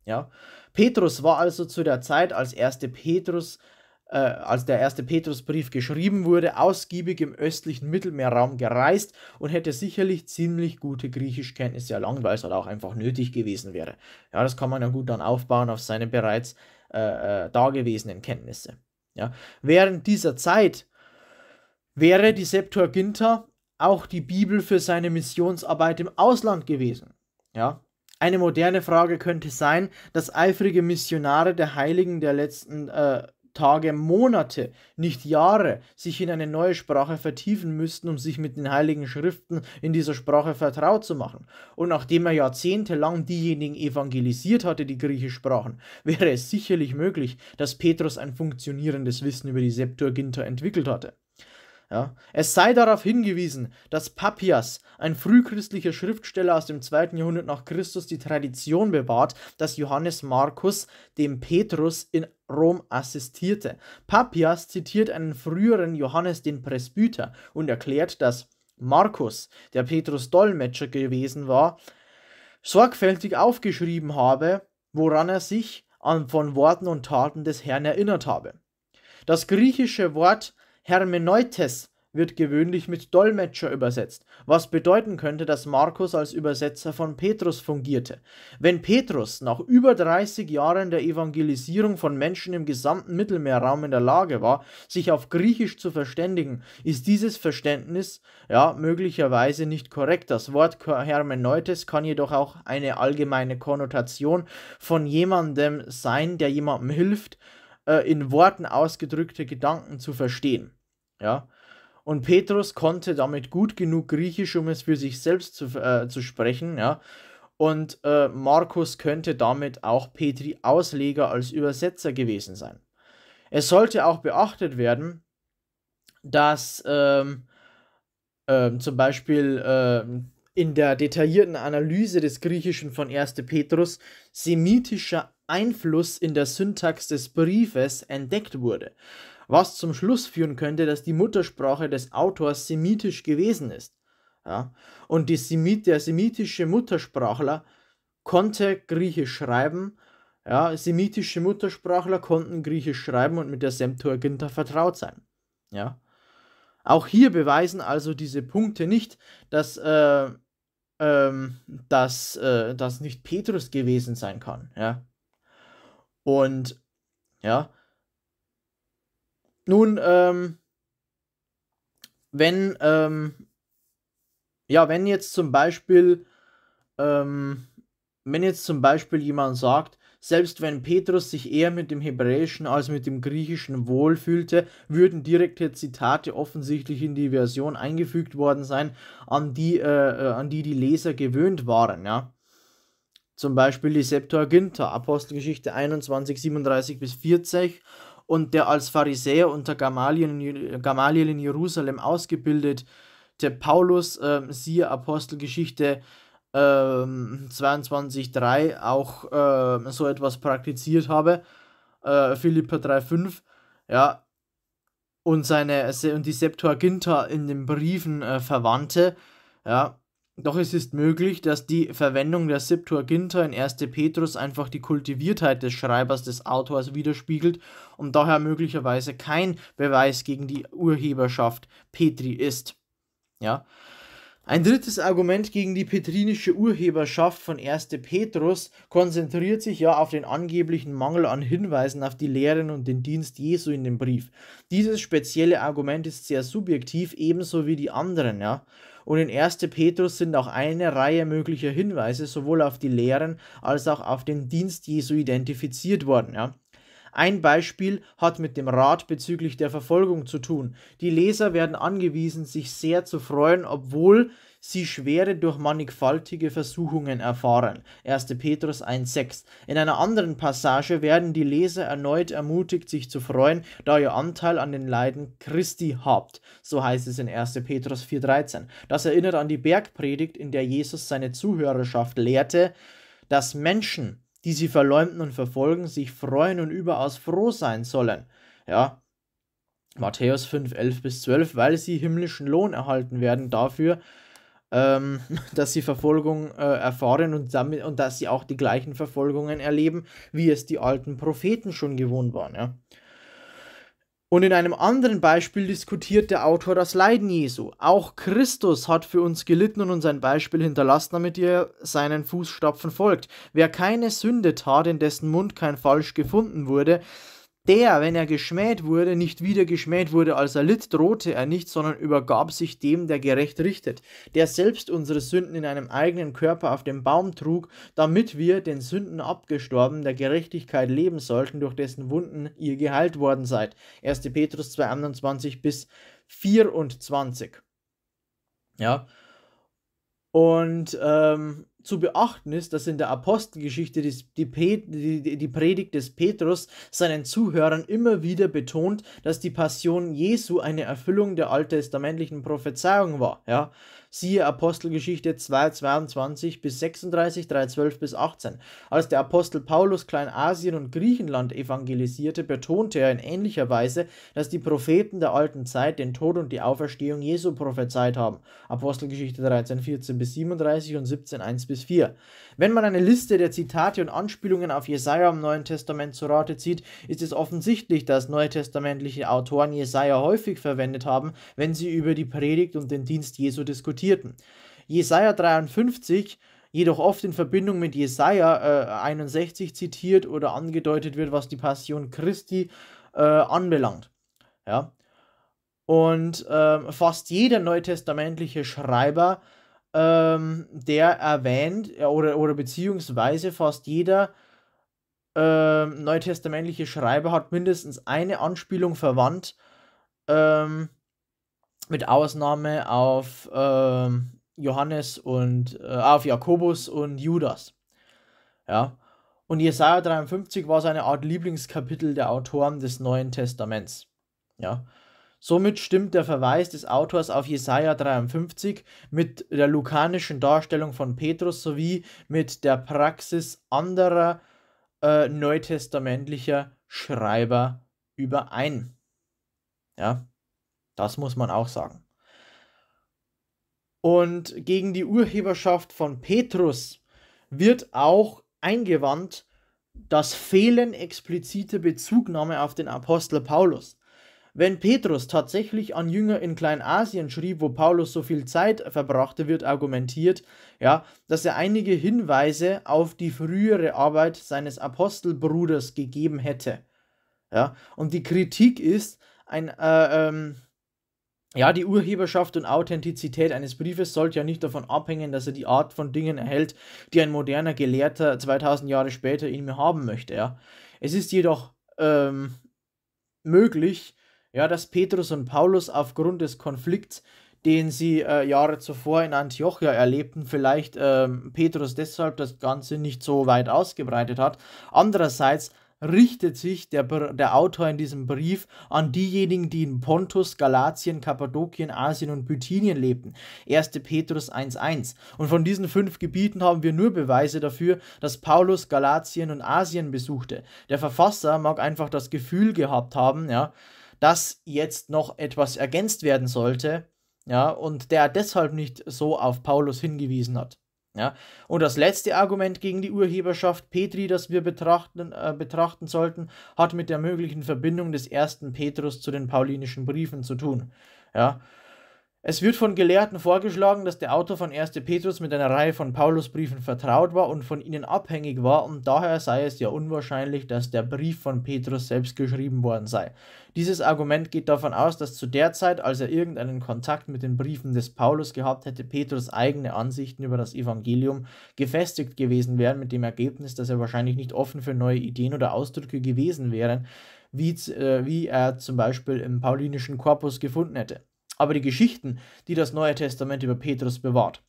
Ja. Petrus war also zu der Zeit, als, erste Petrus, äh, als der erste Petrusbrief geschrieben wurde, ausgiebig im östlichen Mittelmeerraum gereist und hätte sicherlich ziemlich gute Griechischkenntnisse erlangt, weil es halt auch einfach nötig gewesen wäre. Ja, das kann man ja gut dann aufbauen auf seine bereits äh, äh dagewesenen Kenntnisse. Ja. Während dieser Zeit wäre die Septuaginta auch die Bibel für seine Missionsarbeit im Ausland gewesen. Ja, eine moderne Frage könnte sein, dass eifrige Missionare der Heiligen der letzten äh, Tage, Monate, nicht Jahre sich in eine neue Sprache vertiefen müssten, um sich mit den heiligen Schriften in dieser Sprache vertraut zu machen. Und nachdem er jahrzehntelang diejenigen evangelisiert hatte, die griechisch sprachen, wäre es sicherlich möglich, dass Petrus ein funktionierendes Wissen über die Septuaginta entwickelt hatte. Ja? Es sei darauf hingewiesen, dass Papias, ein frühchristlicher Schriftsteller aus dem zweiten Jahrhundert nach Christus, die Tradition bewahrt, dass Johannes Markus dem Petrus in Rom assistierte. Papias zitiert einen früheren Johannes den Presbyter und erklärt, dass Markus, der Petrus Dolmetscher gewesen war, sorgfältig aufgeschrieben habe, woran er sich an, von Worten und Taten des Herrn erinnert habe. Das griechische Wort Hermeneutes wird gewöhnlich mit Dolmetscher übersetzt, was bedeuten könnte, dass Markus als Übersetzer von Petrus fungierte. Wenn Petrus nach über 30 Jahren der Evangelisierung von Menschen im gesamten Mittelmeerraum in der Lage war, sich auf Griechisch zu verständigen, ist dieses Verständnis ja möglicherweise nicht korrekt. Das Wort Hermeneutes kann jedoch auch eine allgemeine Konnotation von jemandem sein, der jemandem hilft, äh, in Worten ausgedrückte Gedanken zu verstehen. Ja? Und Petrus konnte damit gut genug Griechisch, um es für sich selbst zu, äh, zu sprechen. Ja? Und äh, Markus könnte damit auch Petri Ausleger als Übersetzer gewesen sein. Es sollte auch beachtet werden, dass ähm, ähm, zum Beispiel ähm, in der detaillierten Analyse des Griechischen von 1. Petrus semitischer Einfluss in der Syntax des Briefes entdeckt wurde, was zum Schluss führen könnte, dass die Muttersprache des Autors semitisch gewesen ist. Ja? Und Semit der semitische Muttersprachler konnte Griechisch schreiben, ja? semitische Muttersprachler konnten Griechisch schreiben und mit der Septuaginta vertraut sein. Ja? Auch hier beweisen also diese Punkte nicht, dass, äh, ähm, dass äh, das nicht Petrus gewesen sein kann. Ja? Und ja. Nun, ähm, wenn, ähm, ja, wenn jetzt zum Beispiel, ähm, wenn jetzt zum Beispiel jemand sagt, selbst wenn Petrus sich eher mit dem Hebräischen als mit dem Griechischen wohlfühlte, würden direkte Zitate offensichtlich in die Version eingefügt worden sein, an die, äh, äh an die die Leser gewöhnt waren, ja. Zum Beispiel die Septuaginta, Apostelgeschichte 21, 37 bis 40 und der als Pharisäer unter Gamaliel, in Jerusalem ausgebildete Paulus, äh, siehe Apostelgeschichte äh, 3, auch äh, so etwas praktiziert habe, äh, Philippa 3,5, ja, und, seine, und die Septuaginta in den Briefen äh, verwandte, ja, doch es ist möglich, dass die Verwendung der Septuaginta in 1. Petrus einfach die Kultiviertheit des Schreibers, des Autors widerspiegelt und daher möglicherweise kein Beweis gegen die Urheberschaft Petri ist. Ja. Ein drittes Argument gegen die petrinische Urheberschaft von 1. Petrus konzentriert sich ja auf den angeblichen Mangel an Hinweisen auf die Lehren und den Dienst Jesu in dem Brief. Dieses spezielle Argument ist sehr subjektiv, ebenso wie die anderen, ja und in 1. Petrus sind auch eine Reihe möglicher Hinweise sowohl auf die Lehren als auch auf den Dienst Jesu identifiziert worden. Ja. Ein Beispiel hat mit dem Rat bezüglich der Verfolgung zu tun. Die Leser werden angewiesen, sich sehr zu freuen, obwohl sie Schwere durch mannigfaltige Versuchungen erfahren. 1. Petrus 1,6. In einer anderen Passage werden die Leser erneut ermutigt, sich zu freuen, da ihr Anteil an den Leiden Christi habt. So heißt es in 1. Petrus 4,13. Das erinnert an die Bergpredigt, in der Jesus seine Zuhörerschaft lehrte, dass Menschen, die sie verleumden und verfolgen, sich freuen und überaus froh sein sollen. Ja, Matthäus 5, 11 bis 12, weil sie himmlischen Lohn erhalten werden dafür, ähm, dass sie Verfolgung äh, erfahren und, damit, und dass sie auch die gleichen Verfolgungen erleben, wie es die alten Propheten schon gewohnt waren. Ja. Und in einem anderen Beispiel diskutiert der Autor das Leiden Jesu. Auch Christus hat für uns gelitten und uns ein Beispiel hinterlassen, damit ihr seinen Fußstapfen folgt. Wer keine Sünde tat, in dessen Mund kein Falsch gefunden wurde, der, wenn er geschmäht wurde, nicht wieder geschmäht wurde, als er litt, drohte er nicht, sondern übergab sich dem, der gerecht richtet, der selbst unsere Sünden in einem eigenen Körper auf dem Baum trug, damit wir, den Sünden abgestorben, der Gerechtigkeit leben sollten, durch dessen Wunden ihr geheilt worden seid. 1. Petrus 2,21 bis 24. Ja. Und ähm, zu beachten ist, dass in der Apostelgeschichte die, Predigt des Petrus seinen Zuhörern immer wieder betont, dass die Passion Jesu eine Erfüllung der alttestamentlichen Prophezeiung war. Ja? Siehe Apostelgeschichte 2,22 bis 36, 3,12 bis 18. Als der Apostel Paulus Kleinasien und Griechenland evangelisierte, betonte er in ähnlicher Weise, dass die Propheten der alten Zeit den Tod und die Auferstehung Jesu prophezeit haben. Apostelgeschichte 13, 14 bis 37 und 17, 1 bis 4. Wenn man eine Liste der Zitate und Anspielungen auf Jesaja im Neuen Testament zu Rate zieht, ist es offensichtlich, dass neutestamentliche Autoren Jesaja häufig verwendet haben, wenn sie über die Predigt und den Dienst Jesu diskutieren diskutierten. Jesaja 53 jedoch oft in Verbindung mit Jesaja äh, 61 zitiert oder angedeutet wird, was die Passion Christi äh, anbelangt. Ja. Und ähm, fast jeder neutestamentliche Schreiber, ähm, der erwähnt äh, oder, oder beziehungsweise fast jeder ähm, neutestamentliche Schreiber hat mindestens eine Anspielung verwandt ähm, mit Ausnahme auf äh, Johannes und äh, auf Jakobus und Judas. Ja. Und Jesaja 53 war seine Art Lieblingskapitel der Autoren des Neuen Testaments. Ja. Somit stimmt der Verweis des Autors auf Jesaja 53 mit der lukanischen Darstellung von Petrus sowie mit der Praxis anderer äh, neutestamentlicher Schreiber überein. Ja. Das muss man auch sagen. Und gegen die Urheberschaft von Petrus wird auch eingewandt das Fehlen explizite Bezugnahme auf den Apostel Paulus. Wenn Petrus tatsächlich an Jünger in Kleinasien schrieb, wo Paulus so viel Zeit verbrachte, wird argumentiert, ja, dass er einige Hinweise auf die frühere Arbeit seines Apostelbruders gegeben hätte. Ja, und die Kritik ist, ein, äh, ähm, ja, die Urheberschaft und Authentizität eines Briefes sollte ja nicht davon abhängen, dass er die Art von Dingen erhält, die ein moderner Gelehrter 2000 Jahre später in mir haben möchte. Ja. Es ist jedoch ähm, möglich, ja, dass Petrus und Paulus aufgrund des Konflikts, den sie äh, Jahre zuvor in Antiochia erlebten, vielleicht ähm, Petrus deshalb das Ganze nicht so weit ausgebreitet hat. Andererseits richtet sich der, der Autor in diesem Brief an diejenigen, die in Pontus, Galatien, Kappadokien, Asien und Bithynien lebten. 1. Petrus 1.1. Und von diesen fünf Gebieten haben wir nur Beweise dafür, dass Paulus Galatien und Asien besuchte. Der Verfasser mag einfach das Gefühl gehabt haben, ja, dass jetzt noch etwas ergänzt werden sollte, ja, und der deshalb nicht so auf Paulus hingewiesen hat. Ja? Und das letzte Argument gegen die Urheberschaft Petri, das wir betrachten, äh, betrachten sollten, hat mit der möglichen Verbindung des ersten Petrus zu den paulinischen Briefen zu tun. Ja? Es wird von Gelehrten vorgeschlagen, dass der Autor von 1. Petrus mit einer Reihe von Paulusbriefen vertraut war und von ihnen abhängig war, und daher sei es ja unwahrscheinlich, dass der Brief von Petrus selbst geschrieben worden sei. Dieses Argument geht davon aus, dass zu der Zeit, als er irgendeinen Kontakt mit den Briefen des Paulus gehabt hätte, Petrus eigene Ansichten über das Evangelium gefestigt gewesen wären, mit dem Ergebnis, dass er wahrscheinlich nicht offen für neue Ideen oder Ausdrücke gewesen wäre, wie, äh, wie er zum Beispiel im paulinischen Korpus gefunden hätte. Aber die Geschichten, die das Neue Testament über Petrus bewahrt,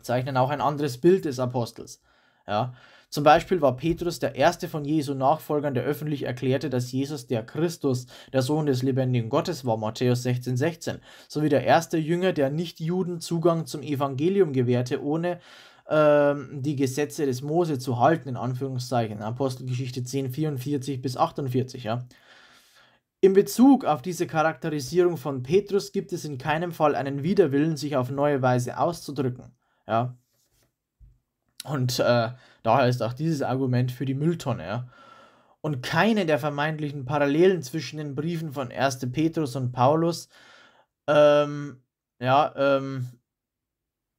zeichnen auch ein anderes Bild des Apostels. Ja? Zum Beispiel war Petrus der erste von Jesu Nachfolgern, der öffentlich erklärte, dass Jesus der Christus, der Sohn des lebendigen Gottes war, Matthäus 16, 16, sowie der erste Jünger, der Nichtjuden Zugang zum Evangelium gewährte, ohne ähm, die Gesetze des Mose zu halten, in Anführungszeichen, Apostelgeschichte 10, 44 bis 48, ja. In Bezug auf diese Charakterisierung von Petrus gibt es in keinem Fall einen Widerwillen, sich auf neue Weise auszudrücken. Ja. Und äh, daher ist auch dieses Argument für die Mülltonne. Ja. Und keine der vermeintlichen Parallelen zwischen den Briefen von 1. Petrus und Paulus, ähm, ja, ähm,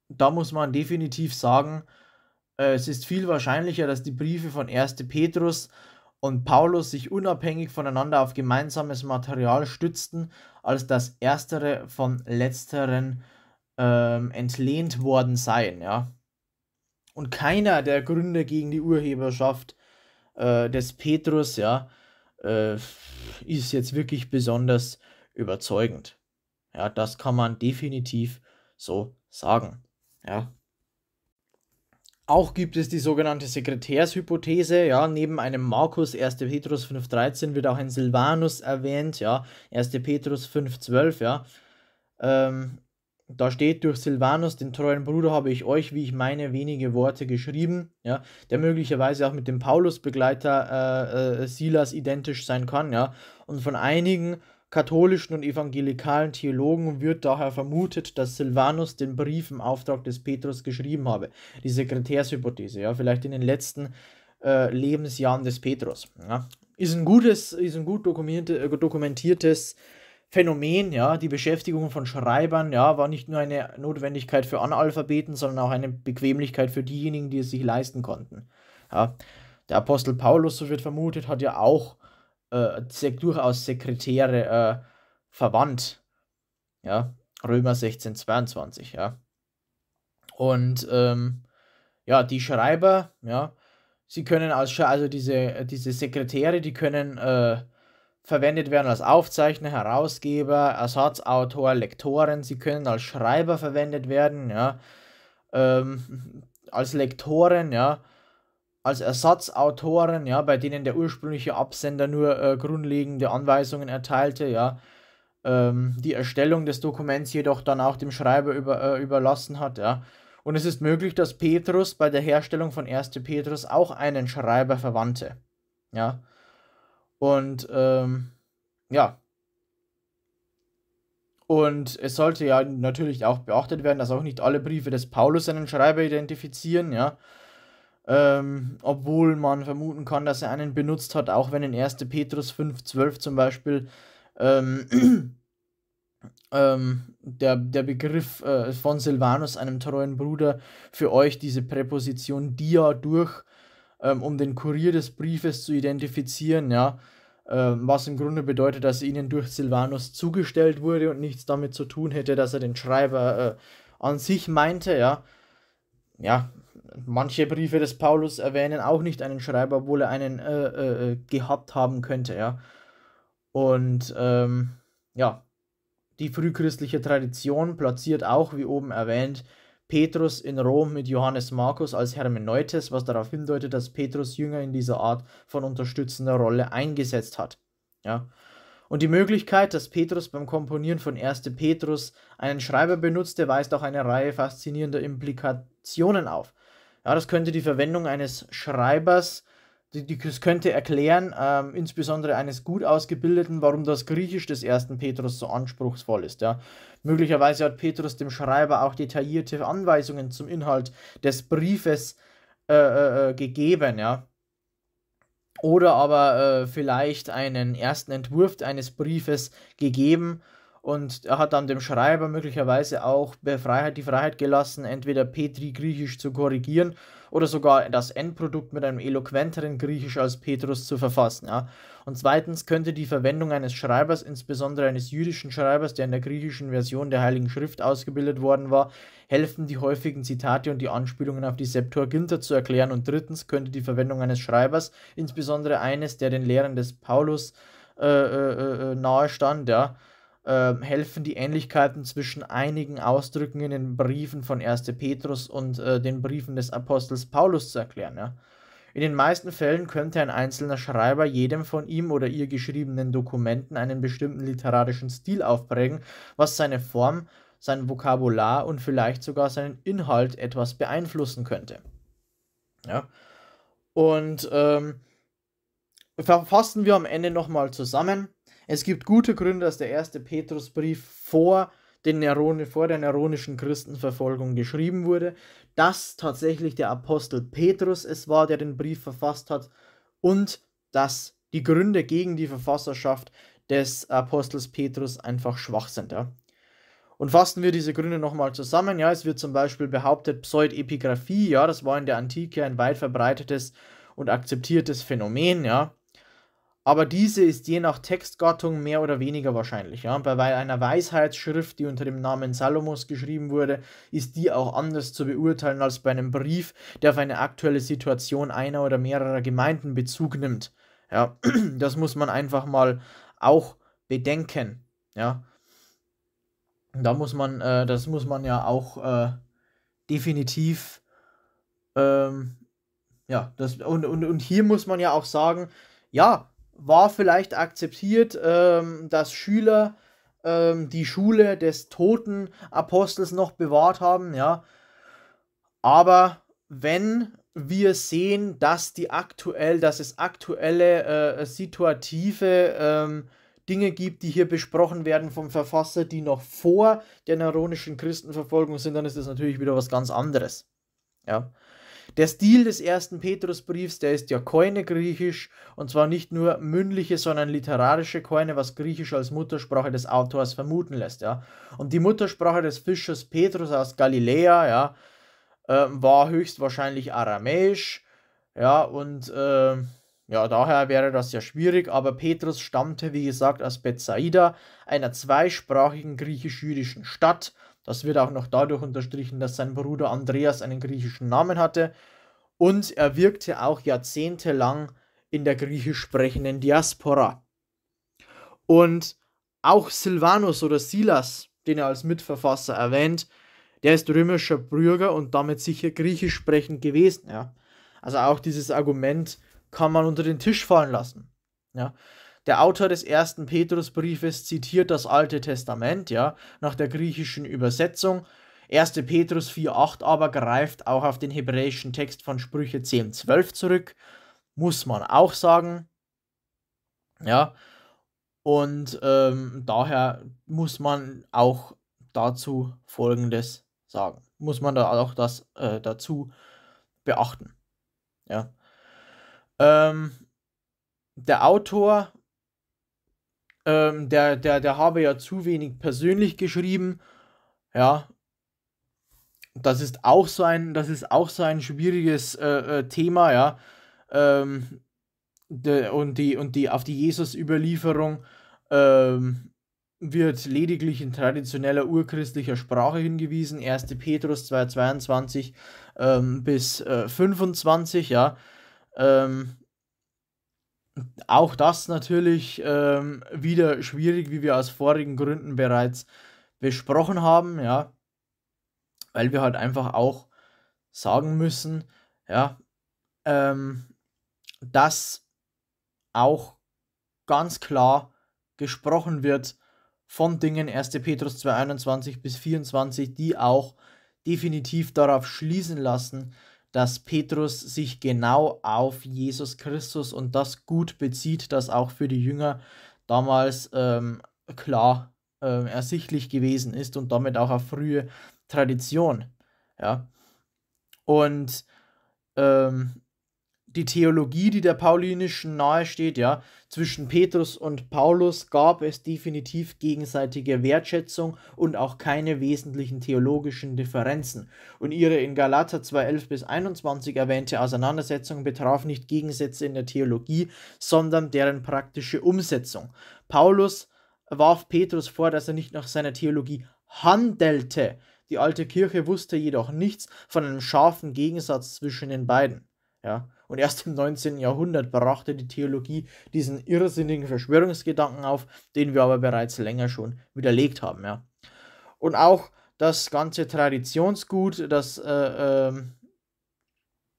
da muss man definitiv sagen, äh, es ist viel wahrscheinlicher, dass die Briefe von 1. Petrus und Paulus sich unabhängig voneinander auf gemeinsames Material stützten, als dass erstere von letzteren ähm, entlehnt worden seien. Ja? Und keiner der Gründe gegen die Urheberschaft äh, des Petrus ja, äh, ist jetzt wirklich besonders überzeugend. Ja, das kann man definitiv so sagen. Ja. Auch gibt es die sogenannte Sekretärshypothese, ja, neben einem Markus 1. Petrus 5.13 wird auch ein Silvanus erwähnt, ja, 1. Petrus 5.12, ja. Ähm, da steht, durch Silvanus, den treuen Bruder, habe ich euch, wie ich meine, wenige Worte geschrieben, ja, der möglicherweise auch mit dem Paulus-Begleiter äh, äh, Silas identisch sein kann, ja. Und von einigen katholischen und evangelikalen Theologen wird daher vermutet, dass Silvanus den Brief im Auftrag des Petrus geschrieben habe. Die Sekretärshypothese, ja, vielleicht in den letzten äh, Lebensjahren des Petrus. Ja. Ist ein gutes, ist ein gut äh, dokumentiertes Phänomen, ja, die Beschäftigung von Schreibern, ja, war nicht nur eine Notwendigkeit für Analphabeten, sondern auch eine Bequemlichkeit für diejenigen, die es sich leisten konnten. Ja. Der Apostel Paulus, so wird vermutet, hat ja auch äh, durchaus Sekretäre äh, verwandt. Ja, Römer 16, 22, ja. Und ähm, ja, die Schreiber, ja, sie können als, also diese, diese Sekretäre, die können äh, verwendet werden als Aufzeichner, Herausgeber, Ersatzautor, Lektoren, sie können als Schreiber verwendet werden, ja, ähm, als Lektoren, ja, als Ersatzautoren, ja, bei denen der ursprüngliche Absender nur äh, grundlegende Anweisungen erteilte, ja, ähm, die Erstellung des Dokuments jedoch dann auch dem Schreiber über, äh, überlassen hat, ja. Und es ist möglich, dass Petrus bei der Herstellung von 1. Petrus auch einen Schreiber verwandte, ja. Und, ähm, ja. Und es sollte ja natürlich auch beachtet werden, dass auch nicht alle Briefe des Paulus einen Schreiber identifizieren, ja. Ähm, obwohl man vermuten kann, dass er einen benutzt hat, auch wenn in 1. Petrus 5,12 zum Beispiel ähm, ähm, der, der Begriff äh, von Silvanus, einem treuen Bruder, für euch diese Präposition dia durch, ähm, um den Kurier des Briefes zu identifizieren, ja, ähm, was im Grunde bedeutet, dass ihnen durch Silvanus zugestellt wurde und nichts damit zu tun hätte, dass er den Schreiber äh, an sich meinte, ja. Ja, manche Briefe des Paulus erwähnen auch nicht einen Schreiber, obwohl er einen äh, äh, äh, gehabt haben könnte, ja. Und ähm, ja, die frühchristliche Tradition platziert auch, wie oben erwähnt, Petrus in Rom mit Johannes Markus als Hermeneutes, was darauf hindeutet, dass Petrus Jünger in dieser Art von unterstützender Rolle eingesetzt hat. Ja. Und die Möglichkeit, dass Petrus beim Komponieren von 1. Petrus einen Schreiber benutzte, weist auch eine Reihe faszinierender Implikationen auf. Ja, das könnte die Verwendung eines Schreibers, die, die, das könnte erklären, ähm, insbesondere eines gut ausgebildeten, warum das Griechisch des ersten Petrus so anspruchsvoll ist. Ja. Möglicherweise hat Petrus dem Schreiber auch detaillierte Anweisungen zum Inhalt des Briefes äh, äh, äh gegeben. Ja. Oder aber äh, vielleicht einen ersten Entwurf eines Briefes gegeben und er hat dann dem Schreiber möglicherweise auch die Freiheit gelassen, entweder Petri griechisch zu korrigieren oder sogar das Endprodukt mit einem eloquenteren Griechisch als Petrus zu verfassen. Ja. Und zweitens könnte die Verwendung eines Schreibers, insbesondere eines jüdischen Schreibers, der in der griechischen Version der Heiligen Schrift ausgebildet worden war, helfen, die häufigen Zitate und die Anspielungen auf die Septuaginta zu erklären. Und drittens könnte die Verwendung eines Schreibers, insbesondere eines, der den Lehren des Paulus äh, äh, äh, äh nahe stand, ja, ähm, helfen die Ähnlichkeiten zwischen einigen Ausdrücken in den Briefen von 1. Petrus und äh, den Briefen des Apostels Paulus zu erklären. Ja? In den meisten Fällen könnte ein einzelner Schreiber jedem von ihm oder ihr geschriebenen Dokumenten einen bestimmten literarischen Stil aufprägen, was seine Form, sein Vokabular und vielleicht sogar seinen Inhalt etwas beeinflussen könnte. Ja? Und ähm, verfassen wir am Ende nochmal zusammen es gibt gute Gründe, dass der erste Petrusbrief vor, den Nerone, vor der neronischen Christenverfolgung geschrieben wurde, dass tatsächlich der Apostel Petrus es war, der den Brief verfasst hat und dass die Gründe gegen die Verfasserschaft des Apostels Petrus einfach schwach sind. Ja? Und fassen wir diese Gründe nochmal zusammen. Ja, es wird zum Beispiel behauptet, Pseudepigraphie, ja, das war in der Antike ein weit verbreitetes und akzeptiertes Phänomen, ja. Aber diese ist je nach Textgattung mehr oder weniger wahrscheinlich. Ja? Bei einer Weisheitsschrift, die unter dem Namen Salomos geschrieben wurde, ist die auch anders zu beurteilen als bei einem Brief, der auf eine aktuelle Situation einer oder mehrerer Gemeinden Bezug nimmt. Ja? Das muss man einfach mal auch bedenken. Ja? Da muss man, äh, das muss man ja auch äh, definitiv, ähm, ja, das, und, und, und hier muss man ja auch sagen, ja, war vielleicht akzeptiert, ähm, dass Schüler ähm, die Schule des toten Apostels noch bewahrt haben, ja. Aber wenn wir sehen, dass die aktuell, dass es aktuelle äh, situative ähm, Dinge gibt, die hier besprochen werden vom Verfasser, die noch vor der neronischen Christenverfolgung sind, dann ist das natürlich wieder was ganz anderes. Ja. Der Stil des ersten Petrusbriefs, der ist ja koine-griechisch, und zwar nicht nur mündliche, sondern literarische Koine, was griechisch als Muttersprache des Autors vermuten lässt. Ja. Und die Muttersprache des Fischers Petrus aus Galiläa ja, äh, war höchstwahrscheinlich aramäisch. Ja, und äh, ja, daher wäre das ja schwierig, aber Petrus stammte, wie gesagt, aus Bethsaida, einer zweisprachigen griechisch-jüdischen Stadt das wird auch noch dadurch unterstrichen, dass sein Bruder Andreas einen griechischen Namen hatte und er wirkte auch jahrzehntelang in der griechisch sprechenden Diaspora. Und auch Silvanus oder Silas, den er als Mitverfasser erwähnt, der ist römischer Bürger und damit sicher griechisch sprechend gewesen. Ja. Also auch dieses Argument kann man unter den Tisch fallen lassen. Ja. Der Autor des ersten Petrusbriefes zitiert das Alte Testament, ja, nach der griechischen Übersetzung. 1. Petrus 4,8 aber greift auch auf den hebräischen Text von Sprüche 10,12 zurück, muss man auch sagen. Ja, und ähm, daher muss man auch dazu Folgendes sagen. Muss man da auch das äh, dazu beachten. Ja. Ähm, der Autor ähm, der, der, der habe ja zu wenig persönlich geschrieben. Ja. Das ist auch so ein, das ist auch so ein schwieriges äh, äh Thema, ja. Ähm, de, und, die, und die auf die Jesus-Überlieferung ähm, wird lediglich in traditioneller urchristlicher Sprache hingewiesen. 1. Petrus 2, 22 ähm, bis äh, 25, ja. Ähm, auch das natürlich ähm, wieder schwierig, wie wir aus vorigen Gründen bereits besprochen haben, ja. Weil wir halt einfach auch sagen müssen, ja, ähm, dass auch ganz klar gesprochen wird von Dingen 1. Petrus 2,21 bis 24, die auch definitiv darauf schließen lassen, dass Petrus sich genau auf Jesus Christus und das gut bezieht, das auch für die Jünger damals ähm, klar ähm, ersichtlich gewesen ist und damit auch auf frühe Tradition. Ja. Und ähm, die Theologie, die der paulinischen nahesteht, ja, zwischen Petrus und Paulus gab es definitiv gegenseitige Wertschätzung und auch keine wesentlichen theologischen Differenzen. Und ihre in Galater 2,11 bis 21 erwähnte Auseinandersetzung betraf nicht Gegensätze in der Theologie, sondern deren praktische Umsetzung. Paulus warf Petrus vor, dass er nicht nach seiner Theologie handelte. Die alte Kirche wusste jedoch nichts von einem scharfen Gegensatz zwischen den beiden. Ja und erst im 19. Jahrhundert brachte die Theologie diesen irrsinnigen Verschwörungsgedanken auf, den wir aber bereits länger schon widerlegt haben. Ja. Und auch das ganze Traditionsgut, das äh, ähm,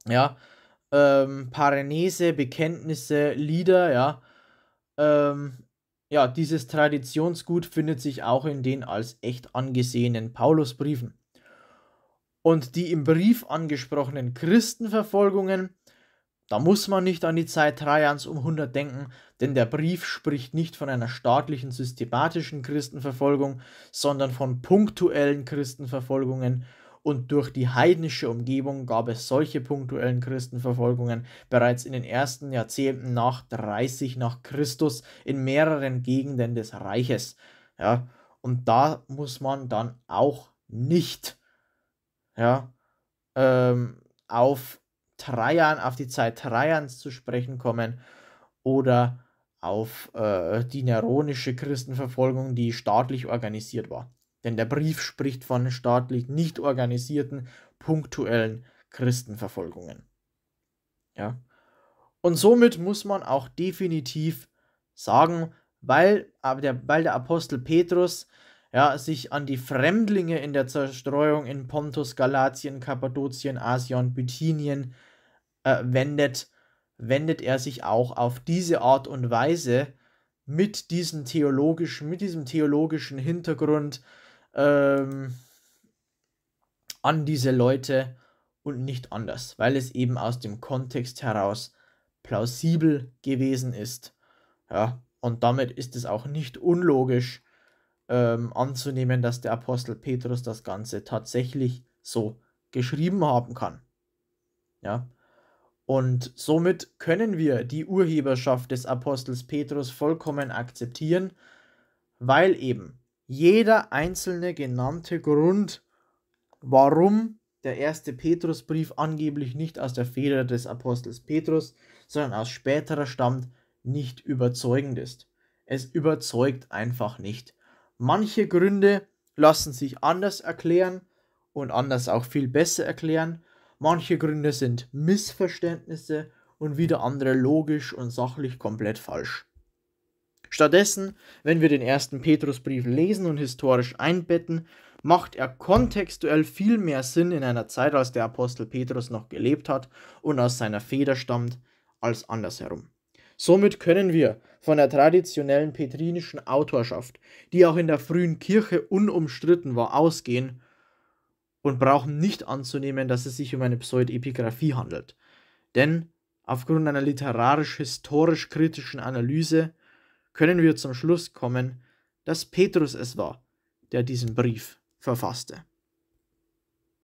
ja, ähm, Parenese, Bekenntnisse, Lieder, ja, ähm, ja, dieses Traditionsgut findet sich auch in den als echt angesehenen Paulusbriefen. Und die im Brief angesprochenen Christenverfolgungen da muss man nicht an die Zeit Trajans um 100 denken, denn der Brief spricht nicht von einer staatlichen systematischen Christenverfolgung, sondern von punktuellen Christenverfolgungen und durch die heidnische Umgebung gab es solche punktuellen Christenverfolgungen bereits in den ersten Jahrzehnten nach 30 nach Christus in mehreren Gegenden des Reiches. Ja, und da muss man dann auch nicht ja, ähm, auf Trajan, auf die Zeit Trajans zu sprechen kommen oder auf äh, die neronische Christenverfolgung, die staatlich organisiert war. Denn der Brief spricht von staatlich nicht organisierten, punktuellen Christenverfolgungen. Ja. Und somit muss man auch definitiv sagen, weil, der, weil der Apostel Petrus ja, sich an die Fremdlinge in der Zerstreuung in Pontus, Galatien, Kappadokien, Asien, Bithynien äh, wendet, wendet er sich auch auf diese Art und Weise mit diesem theologischen, mit diesem theologischen Hintergrund ähm, an diese Leute und nicht anders, weil es eben aus dem Kontext heraus plausibel gewesen ist. Ja, und damit ist es auch nicht unlogisch ähm, anzunehmen, dass der Apostel Petrus das Ganze tatsächlich so geschrieben haben kann. Ja, und somit können wir die Urheberschaft des Apostels Petrus vollkommen akzeptieren, weil eben jeder einzelne genannte Grund, warum der erste Petrusbrief angeblich nicht aus der Feder des Apostels Petrus, sondern aus späterer stammt, nicht überzeugend ist. Es überzeugt einfach nicht. Manche Gründe lassen sich anders erklären und anders auch viel besser erklären Manche Gründe sind Missverständnisse und wieder andere logisch und sachlich komplett falsch. Stattdessen, wenn wir den ersten Petrusbrief lesen und historisch einbetten, macht er kontextuell viel mehr Sinn in einer Zeit, als der Apostel Petrus noch gelebt hat und aus seiner Feder stammt, als andersherum. Somit können wir von der traditionellen petrinischen Autorschaft, die auch in der frühen Kirche unumstritten war, ausgehen und brauchen nicht anzunehmen, dass es sich um eine Pseudepigraphie handelt. Denn aufgrund einer literarisch-historisch-kritischen Analyse können wir zum Schluss kommen, dass Petrus es war, der diesen Brief verfasste.